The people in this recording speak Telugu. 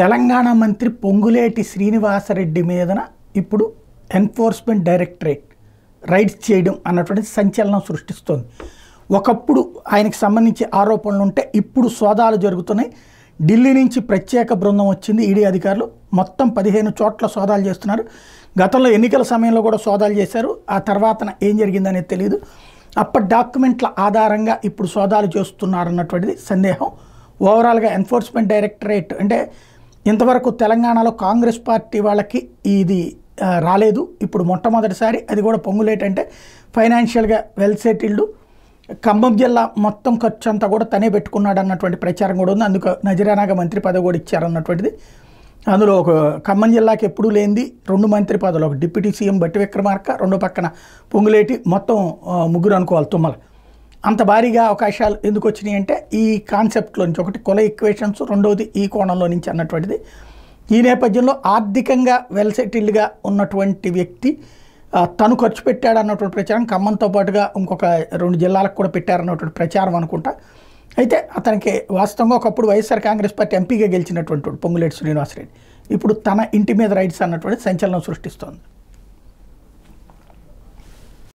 తెలంగాణ మంత్రి పొంగులేటి శ్రీనివాసరెడ్డి మీదన ఇప్పుడు ఎన్ఫోర్స్మెంట్ డైరెక్టరేట్ రైడ్స్ చేయడం అన్నటువంటి సంచలనం సృష్టిస్తోంది ఒకప్పుడు ఆయనకు సంబంధించి ఆరోపణలు ఉంటే ఇప్పుడు సోదాలు జరుగుతున్నాయి ఢిల్లీ నుంచి ప్రత్యేక బృందం వచ్చింది ఈడీ అధికారులు మొత్తం పదిహేను చోట్ల సోదాలు చేస్తున్నారు గతంలో ఎన్నికల సమయంలో కూడా సోదాలు చేశారు ఆ తర్వాత ఏం జరిగిందనేది తెలియదు అప్పటి డాక్యుమెంట్ల ఆధారంగా ఇప్పుడు సోదాలు చేస్తున్నారన్నటువంటిది సందేహం ఓవరాల్గా ఎన్ఫోర్స్మెంట్ డైరెక్టరేట్ అంటే ఇంతవరకు తెలంగాణలో కాంగ్రెస్ పార్టీ వాళ్ళకి ఇది రాలేదు ఇప్పుడు మొట్టమొదటిసారి అది కూడా పొంగులేటంటే ఫైనాన్షియల్గా వెల్ సెటిల్డ్ ఖమ్మం జిల్లా మొత్తం ఖర్చు అంతా కూడా తనే పెట్టుకున్నాడు అన్నటువంటి ప్రచారం కూడా ఉంది అందుకు నజరానాగా మంత్రి పదవి కూడా ఇచ్చారన్నటువంటిది అందులో ఒక ఖమ్మం జిల్లాకి ఎప్పుడూ లేనిది రెండు మంత్రి పదవులు ఒక డిప్యూటీ సీఎం బట్టి విక్రమార్క రెండో పక్కన పొంగులేటి మొత్తం ముగ్గురు అనుకోవాలి తుమ్మలు అంత భారీగా అవకాశాలు ఎందుకు వచ్చినాయి అంటే ఈ కాన్సెప్ట్లో నుంచి ఒకటి కొల ఈక్వేషన్స్ రెండవది ఈ కోణంలో నుంచి అన్నటువంటిది ఈ నేపథ్యంలో ఆర్థికంగా వెల్ సెటిల్డ్గా ఉన్నటువంటి వ్యక్తి తను ఖర్చు పెట్టాడు అన్నటువంటి ప్రచారం ఖమ్మంతో పాటుగా ఇంకొక రెండు జిల్లాలకు కూడా పెట్టారన్నటువంటి ప్రచారం అనుకుంటా అయితే అతనికి వాస్తవంగా ఒకప్పుడు వైఎస్ఆర్ కాంగ్రెస్ పార్టీ ఎంపీగా గెలిచినటువంటి పొంగులేటి శ్రీనివాసరెడ్డి ఇప్పుడు తన ఇంటి మీద రైట్స్ అన్నటువంటి సంచలనం సృష్టిస్తోంది